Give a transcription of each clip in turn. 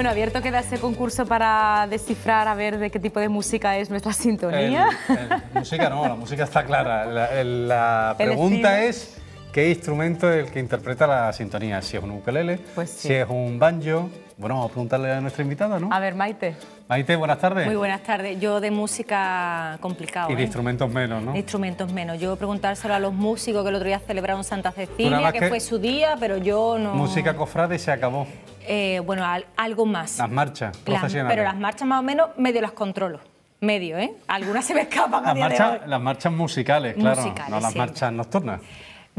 Bueno, abierto queda ese concurso para descifrar a ver de qué tipo de música es nuestra sintonía. música no, la música está clara. La, pregunta es qué instrumento es el que interpreta la sintonía. Si es un ukelele, pues si es un banjo, bueno, vamos a preguntarle a nuestra invitada, ¿no? A ver, Maite. Maite, buenas tardes. Muy buenas tardes. Yo de música complicado. Y de ¿eh? instrumentos menos, ¿no? De instrumentos menos. Yo preguntárselo a los músicos que el otro día celebraron Santa Cecilia, que, fue su día, pero yo no. Música cofrade se acabó. Eh, bueno, algo más. Las marchas, profesionales. pero las marchas más o menos medio las controlo medio, ¿eh? Algunas se me escapan. Las, marchas, las marchas musicales, claro, no las marchas nocturnas.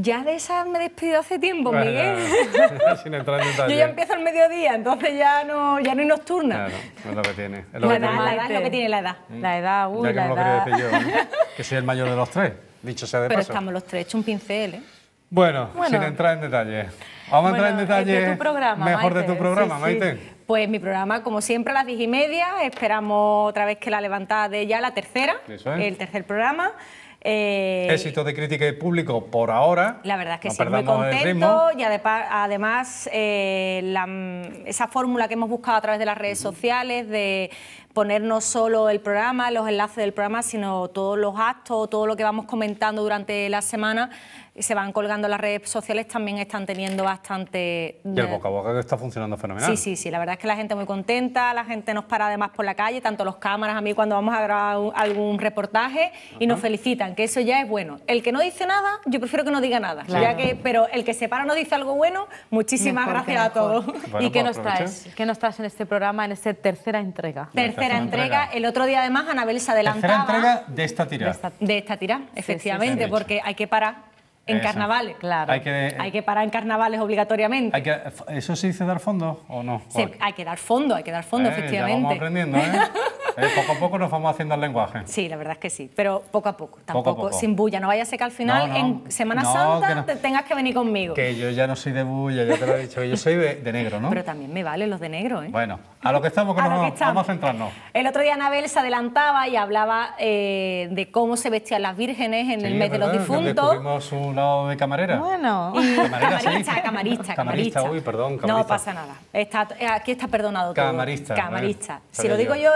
Ya de esa me he despedido hace tiempo, Miguel. Sin entrar en Yo ya empiezo el mediodía, entonces ya no, ya no hay nocturna. Claro, es lo que tiene. Es lo la, que edad, tiene. la es lo que tiene la edad. ¿Eh? La edad, uy, ya que la no lo quería decir yo, ¿eh? que soy el mayor de los tres, dicho sea de Pero paso. Pero estamos los tres, hecho un pincel, ¿eh? Bueno, sin entrar en detalle. Vamos a entrar en detalle. mejor de tu programa, Maite. Pues mi programa, como siempre, a las diez y media. Esperamos otra vez que la levantada de ella, la tercera, es. el tercer programa. Eh, Éxito de crítica y público por ahora. La verdad es que sí, muy contento y además eh, esa fórmula que hemos buscado a través de las redes sociales de poner no solo el programa, los enlaces del programa, sino todos los actos, todo lo que vamos comentando durante la semana, eh, se van colgando las redes sociales, también están teniendo bastante... Y el boca a boca que está funcionando fenomenal. Sí, sí, sí, la verdad es que la gente muy contenta, la gente nos para además por la calle, tanto los cámaras, a mí cuando vamos a grabar algún reportaje, y nos felicitan, que eso ya es bueno. El que no dice nada, yo prefiero que no diga nada, ya que, pero el que se para no dice algo bueno, muchísimas gracias a todos. ¿Y que pues, no, traes qué nos estás en este programa, en esta tercera entrega? tercera entrega. El otro día, además, Anabel se adelantaba. Tercera entrega de esta tirada. De esta, tirada, efectivamente, porque hay que parar. En Carnaval, carnavales, claro. Hay que, parar en carnavales obligatoriamente. ¿Eso se dice dar fondo o no? hay que dar fondo, hay que dar fondo, eh, efectivamente. Ya aprendiendo, ¿eh? Eh, poco a poco nos vamos haciendo el lenguaje. Sí, la verdad es que sí, pero poco a poco, tampoco sin bulla. No vaya a ser que al final, en Semana Santa, tengas que venir conmigo. Que yo ya no soy de bulla, ya te lo he dicho, yo soy de, negro, ¿no? Pero también me valen los de negro, ¿eh? Bueno, a lo que estamos, que, estamos. vamos a centrarnos. El otro día Anabel se adelantaba y hablaba eh, de cómo se vestían las vírgenes en el mes de los difuntos. un lado de camarera. Bueno, camarista, camarista, camarista, uy, perdón, camarista. No pasa nada, está, aquí está perdonado todo. Camarista. Camarista. ¿eh? Si lo digo yo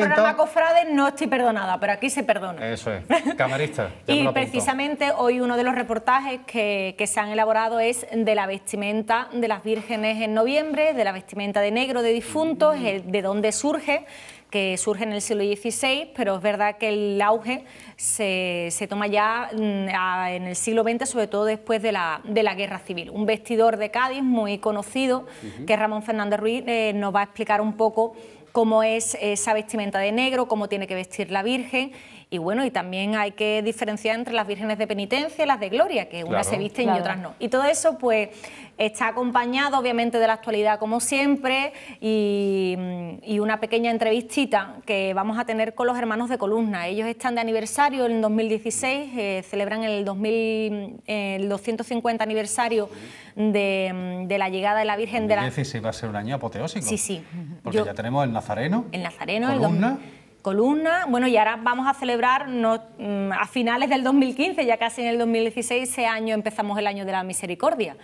programa cofrades no estoy perdonada, pero aquí se perdona. Eso es, camarista. y precisamente hoy uno de los reportajes que, se han elaborado es de la vestimenta de las vírgenes en noviembre, de la vestimenta de negro de difuntos, mm. de dónde surge que surge en el siglo XVI, pero es verdad que el auge se, toma ya mm, en el siglo XX, sobre todo después de la, de la Guerra Civil. Un vestidor de Cádiz muy conocido, que Ramón Fernández Ruiz eh, nos va a explicar un poco cómo es esa vestimenta de negro, cómo tiene que vestir la Virgen y bueno, y también hay que diferenciar entre las vírgenes de penitencia y las de gloria, que unas se visten y otras no. Y todo eso, pues, está acompañado, obviamente, de la actualidad, como siempre, y, una pequeña entrevistita que vamos a tener con los hermanos de columna. Ellos están de aniversario en 2016, eh, celebran el, 2000, eh, el 250 aniversario de, de, la llegada de la Virgen de la... 2016 va a ser un año apoteósico. Sí, sí. Porque ya tenemos el Nazareno. El Nazareno, columna, columna. Bueno, y ahora vamos a celebrar mm, a finales del 2015, ya casi en el 2016, ese año empezamos el año de la misericordia.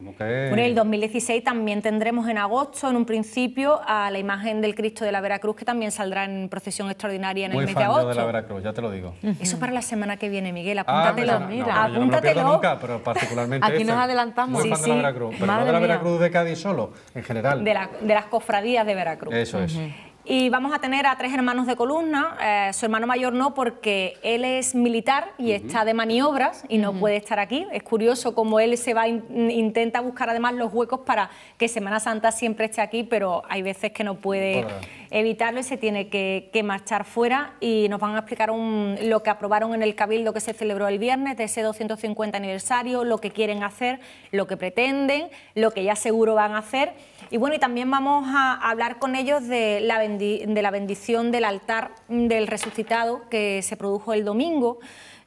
Bueno, el 2016 también tendremos en agosto, en un principio, a la imagen del Cristo de la Veracruz, que también saldrá en procesión extraordinaria en el mes de agosto. de la Veracruz, ya te lo digo. Eso para la semana que viene, Miguel, ah, apúntatelo. mira. No, apúntatelo. pero particularmente Aquí nos adelantamos. de la Veracruz, pero no de la de Cádiz solo, en general. De, las cofradías de Veracruz. Eso es. Y vamos a tener a tres hermanos de columna. Eh, su hermano mayor no, porque él es militar y está de maniobras y no puede estar aquí. Es curioso cómo él se va intenta buscar además los huecos para que Semana Santa siempre esté aquí, pero hay veces que no puede evitarlo y se tiene que, marchar fuera. Y nos van a explicar lo que aprobaron en el Cabildo que se celebró el viernes de ese 250 aniversario, lo que quieren hacer, lo que pretenden, lo que ya seguro van a hacer y bueno, y también vamos a hablar con ellos de la, de la bendición del altar del resucitado que se produjo el domingo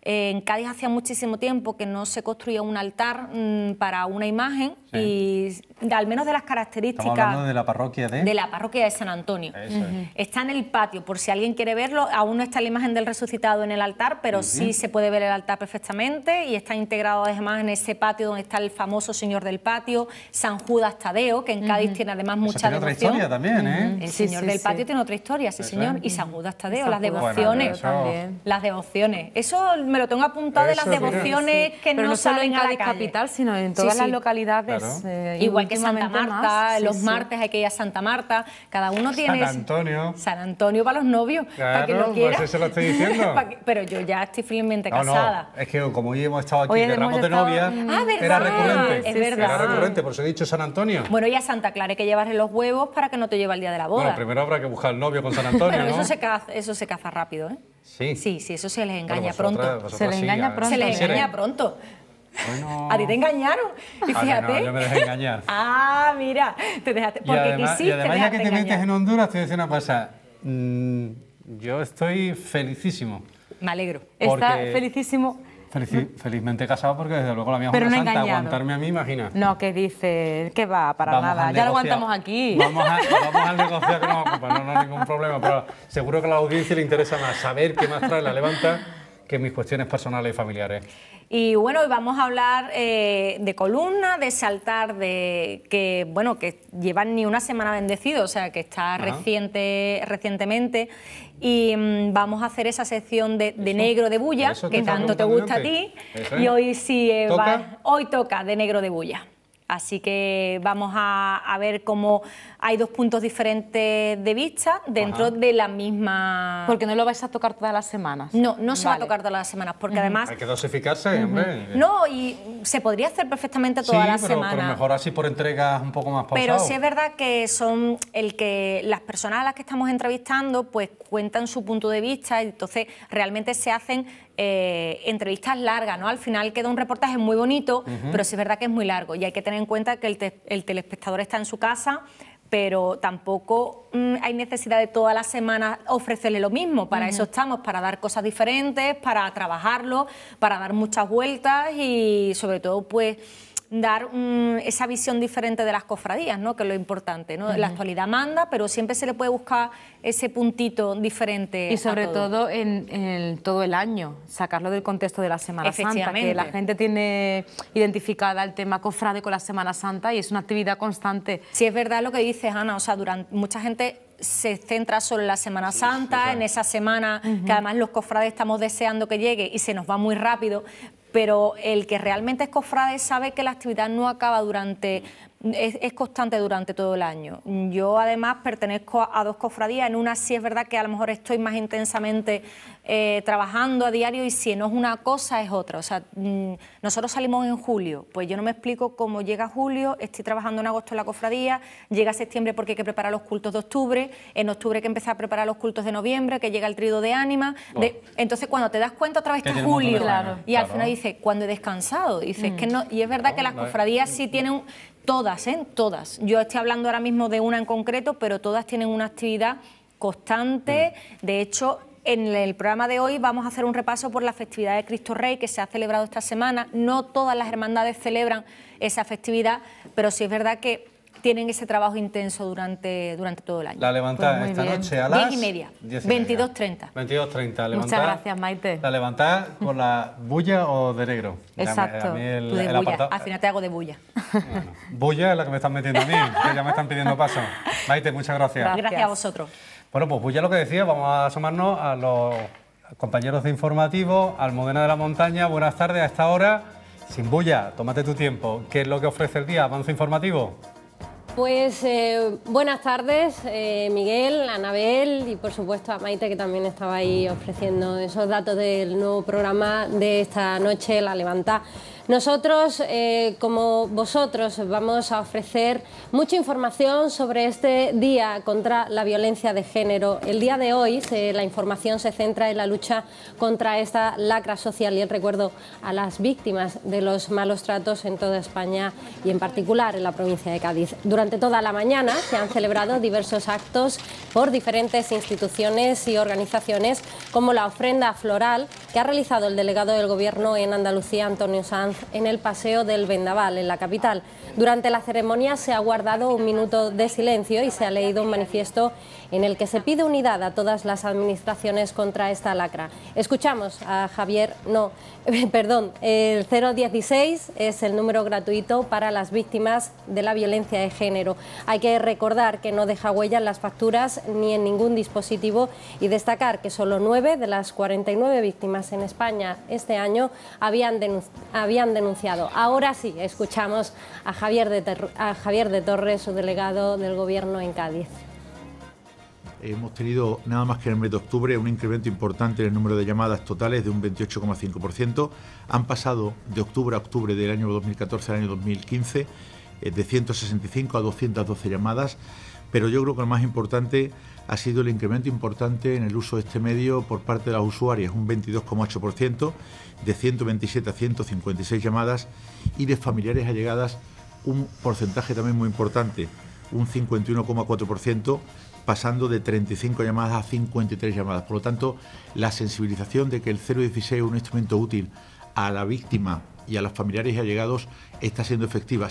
en Cádiz hacía muchísimo tiempo que no se construía un altar mm, para una imagen y al menos de las características... de la parroquia de... la parroquia de San Antonio. Está en el patio, por si alguien quiere verlo, aún no está la imagen del resucitado en el altar, pero sí se puede ver el altar perfectamente y está integrado además en ese patio donde está el famoso Señor del Patio, San Judas Tadeo, que en Cádiz tiene además mucha tiene devoción. otra historia también, ¿eh? El Señor del Patio tiene otra historia, sí, señor. Y San Judas Tadeo, las devociones. Las devociones. Eso me lo tengo apuntado de las devociones que no, solo salen en a la capital, sino en todas las localidades. Eh, Igual que Santa Marta, los martes hay que ir a Santa Marta, cada uno tiene... San Antonio. San Antonio para los novios, para que lo pues quiera. eso lo estoy diciendo. Pero yo ya estoy firmemente casada. es que como hoy hemos estado aquí hoy de ramos de novia, ah, era recurrente. Es verdad. Era recurrente, por eso he dicho San Antonio. Bueno, y a Santa Clara hay que llevarle los huevos para que no te lleve el día de la boda. Bueno, primero habrá que buscar el novio con San Antonio, eso se caza, eso se caza rápido, ¿eh? Sí. Sí, sí, eso se les engaña pronto. Se le engaña pronto. Se le engaña pronto. Bueno, a ti te engañaron. Y ah, fíjate. No, yo me dejé engañar. ah, mira, te dejaste. Porque y además, quisiste. Y además, ya que te metes en Honduras, te voy a decir una cosa. Mm, yo estoy felicísimo. Me alegro. Está felicísimo. felizmente casado porque desde luego la mía Pero no santa, aguantarme a mí, imagina. No, que dice, que va, para nada, ya lo aguantamos aquí. Vamos, a, vamos al negocio que pues no, no hay ningún problema, pero seguro que a la audiencia le interesa más saber qué más trae la levanta que mis cuestiones personales y familiares. Y bueno, hoy vamos a hablar eh, de columna, de saltar, de que bueno, que llevan ni una semana bendecido, o sea, que está reciente, recientemente. Y mm, vamos a hacer esa sección de, negro de bulla, que tanto te gusta a ti. Y hoy sí eh, hoy toca de negro de bulla. Así que vamos a, ver cómo hay dos puntos diferentes de vista dentro de la misma. Porque no lo vais a tocar todas las semanas. No, no se va a tocar todas las semanas, porque además. Hay que dosificarse, No, y se podría hacer perfectamente todas las semanas. Pero mejor así por entregas un poco más pausadas. Pero sí es verdad que son el que las personas a las que estamos entrevistando, pues cuentan su punto de vista, y entonces realmente se hacen eh, entrevistas largas, ¿no? Al final queda un reportaje muy bonito, pero sí es verdad que es muy largo y hay que tener en cuenta que el, telespectador está en su casa, pero tampoco mm, hay necesidad de todas las semanas ofrecerle lo mismo. Para eso estamos, para dar cosas diferentes, para trabajarlo, para dar muchas vueltas y sobre todo, pues dar mm, esa visión diferente de las cofradías, ¿no? que es lo importante. ¿no? La actualidad manda, pero siempre se le puede buscar ese puntito diferente. Y sobre todo, en, todo el año, sacarlo del contexto de la Semana Santa, que la gente tiene identificada el tema cofrade con la Semana Santa y es una actividad constante. Sí, es verdad lo que dices, Ana, o sea, durante, mucha gente se centra solo en la Semana Santa, en esa semana que además los cofrades estamos deseando que llegue y se nos va muy rápido, pero el que realmente es cofrade sabe que la actividad no acaba durante es, constante durante todo el año. Yo además pertenezco a, dos cofradías, en una sí es verdad que a lo mejor estoy más intensamente eh, trabajando a diario y si no es una cosa es otra. O sea, mm, nosotros salimos en julio, pues yo no me explico cómo llega julio, estoy trabajando en agosto en la cofradía, llega septiembre porque hay que preparar los cultos de octubre, en octubre hay que empezar a preparar los cultos de noviembre, que llega el trido de ánima. Oh. entonces cuando te das cuenta otra vez está julio y al final dices, cuando he descansado, que mm. no, y es verdad que las cofradías sí tienen Todas, ¿eh? Todas. Yo estoy hablando ahora mismo de una en concreto, pero todas tienen una actividad constante. De hecho, en el programa de hoy vamos a hacer un repaso por la festividad de Cristo Rey que se ha celebrado esta semana. No todas las hermandades celebran esa festividad, pero sí es verdad que tienen ese trabajo intenso durante, durante todo el año. La levantada pues esta noche a las... 10 y media. 22.30. 22.30. Muchas gracias, Maite. La levantada con la bulla o de negro. Exacto. A mí, de Al final te hago de bulla. bulla es la que me están metiendo a mí, que ya me están pidiendo paso. Maite, muchas gracias. Gracias, a vosotros. Bueno, pues bulla lo que decía, vamos a asomarnos a los compañeros de informativo, ...al Modena de la Montaña, buenas tardes a esta hora. Sin bulla, tómate tu tiempo. ¿Qué es lo que ofrece el día? ¿Avance informativo? Pues eh, buenas tardes, eh, Miguel, Anabel y por supuesto a Maite que también estaba ahí ofreciendo esos datos del nuevo programa de esta noche, La Levanta. Nosotros, eh, como vosotros, vamos a ofrecer mucha información sobre este Día contra la Violencia de Género. El día de hoy la información se centra en la lucha contra esta lacra social y el recuerdo a las víctimas de los malos tratos en toda España y en particular en la provincia de Cádiz. Durante toda la mañana se han celebrado diversos actos por diferentes instituciones y organizaciones como la ofrenda floral que ha realizado el delegado del Gobierno en Andalucía, Antonio Sanz, en el Paseo del Vendaval, en la capital. Durante la ceremonia se ha guardado un minuto de silencio y se ha leído un manifiesto en el que se pide unidad a todas las administraciones contra esta lacra. Escuchamos a Javier, no, perdón, el 016 es el número gratuito para las víctimas de la violencia de género. Hay que recordar que no deja huella en las facturas ni en ningún dispositivo y destacar que solo 9 de las 49 víctimas en España este año habían, denunciado. Ahora sí, escuchamos a Javier de, a Javier de Torres, su delegado del Gobierno en Cádiz. Hemos tenido nada más que en el mes de octubre un incremento importante en el número de llamadas totales de un 28,5%. Han pasado de octubre a octubre del año 2014 al año 2015 eh, de 165 a 212 llamadas pero yo creo que lo más importante ha sido el incremento importante en el uso de este medio por parte de las usuarias, un 22,8%, de 127 a 156 llamadas, y de familiares allegadas un porcentaje también muy importante, un 51,4%, pasando de 35 llamadas a 53 llamadas. Por lo tanto, la sensibilización de que el 016 es un instrumento útil a la víctima y a los familiares allegados está siendo efectiva.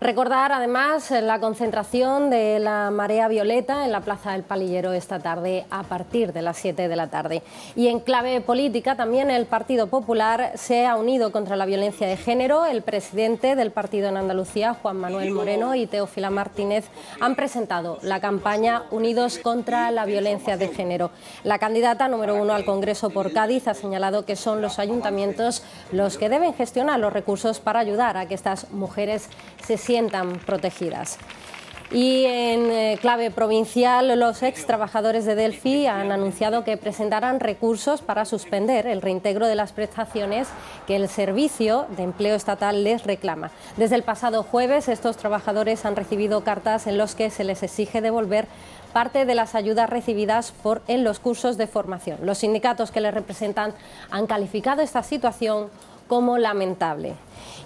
Recordar además la concentración de la marea violeta en la Plaza del Palillero esta tarde a partir de las 7 de la tarde. Y en clave política también el Partido Popular se ha unido contra la violencia de género. El presidente del partido en Andalucía, Juan Manuel Moreno, y Teofila Martínez han presentado la campaña Unidos contra la violencia de género. La candidata número uno al Congreso por Cádiz ha señalado que son los ayuntamientos los que deben gestionar los recursos para ayudar a que estas mujeres se sientan protegidas. Y en eh, clave provincial, los ex trabajadores de Delphi han anunciado que presentarán recursos para suspender el reintegro de las prestaciones que el Servicio de Empleo Estatal les reclama. Desde el pasado jueves, estos trabajadores han recibido cartas en las que se les exige devolver parte de las ayudas recibidas por, en los cursos de formación. Los sindicatos que les representan han calificado esta situación como lamentable.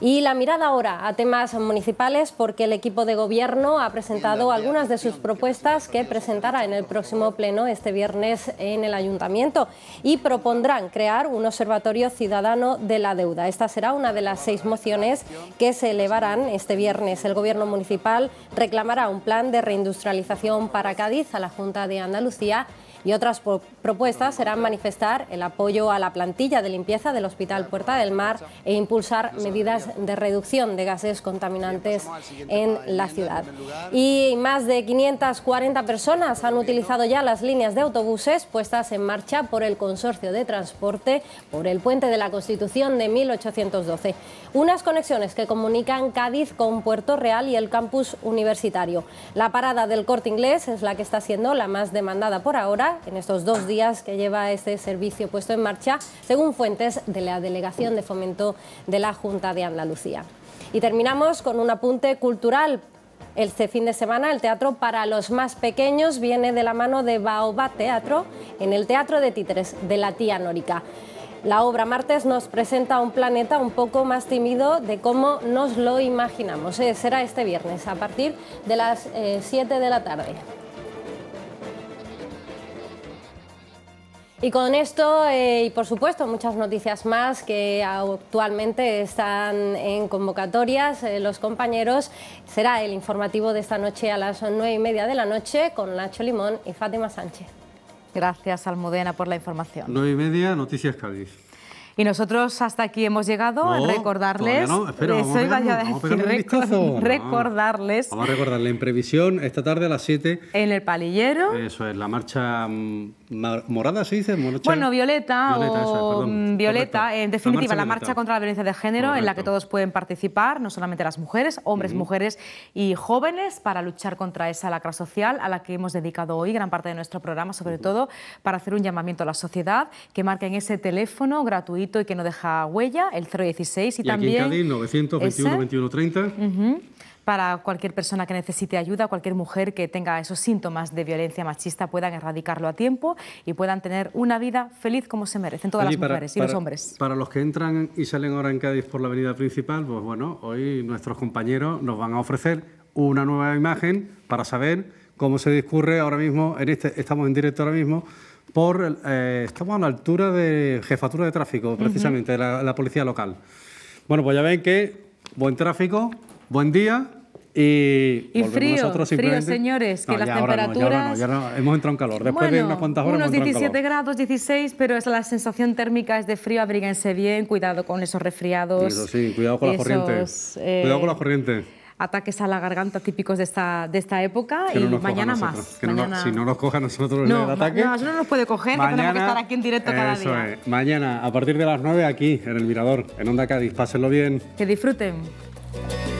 Y la mirada ahora a temas municipales porque el equipo de gobierno ha presentado algunas de sus propuestas que presentará en el próximo pleno este viernes en el ayuntamiento y propondrán crear un observatorio ciudadano de la deuda. Esta será una de las seis mociones que se elevarán este viernes. El gobierno municipal reclamará un plan de reindustrialización para Cádiz a la Junta de Andalucía y otras propuestas serán manifestar el apoyo a la plantilla de limpieza del Hospital Puerta del Mar e impulsar medidas de reducción de gases contaminantes en la ciudad. Y más de 540 personas han utilizado ya las líneas de autobuses puestas en marcha por el Consorcio de Transporte por el Puente de la Constitución de 1812. Unas conexiones que comunican Cádiz con Puerto Real y el campus universitario. La parada del corte inglés es la que está siendo la más demandada por ahora en estos dos días que lleva este servicio puesto en marcha, según fuentes de la Delegación de Fomento de la Junta de Andalucía. Y terminamos con un apunte cultural. Este fin de semana el teatro para los más pequeños viene de la mano de Baobá Teatro en el Teatro de Títeres de la tía Nórica. La obra Martes nos presenta un planeta un poco más tímido de cómo nos lo imaginamos. Eh, será este viernes a partir de las 7 eh, de la tarde. Y con esto, eh, y por supuesto, muchas noticias más que actualmente están en convocatorias, eh, los compañeros, será el informativo de esta noche a las nueve y media de la noche con Nacho Limón y Fátima Sánchez. Gracias, Almudena, por la información. Nueve y media, Noticias Cádiz. Y nosotros hasta aquí hemos llegado. a recordarles. No, Espero. vamos a Espero. vamos a recordarles. Vamos a recordarle en previsión esta tarde a las 7. En el palillero. Eso es, la marcha. Mm, morada se dice bueno violeta, violeta o mm, violeta en definitiva la marcha, contra la violencia de género en la que todos pueden participar no solamente las mujeres hombres mujeres y jóvenes para luchar contra esa lacra social a la que hemos dedicado hoy gran parte de nuestro programa sobre todo para hacer un llamamiento a la sociedad que en ese teléfono gratuito y que no deja huella el 016 y, también en 921 21 30 para cualquier persona que necesite ayuda, cualquier mujer que tenga esos síntomas de violencia machista puedan erradicarlo a tiempo y puedan tener una vida feliz como se merecen todas las mujeres y los hombres. Para los que entran y salen ahora en Cádiz por la avenida principal, pues bueno, hoy nuestros compañeros nos van a ofrecer una nueva imagen para saber cómo se discurre ahora mismo, en este, estamos en directo ahora mismo, por, eh, estamos a la altura de jefatura de tráfico, precisamente, de la, la policía local. Bueno, pues ya ven que buen tráfico, Buen día. Y, y frío, frío, señores, que las ya temperaturas... Ahora no, hemos entrado en calor, después de unas cuantas horas Unos 17 en calor. grados, 16, pero es la sensación térmica es de frío, abríguense bien, cuidado con esos resfriados. sí, cuidado con las corrientes, eh, cuidado con las corrientes. Ataques a la garganta típicos de esta, de esta época y mañana más. si no nos coja a nosotros el ataque. No, no nos puede coger, que tenemos que estar aquí en directo cada eso día. Es. Mañana, a partir de las 9, aquí, en el Mirador, en Onda Cádiz. Pásenlo bien. Que disfruten.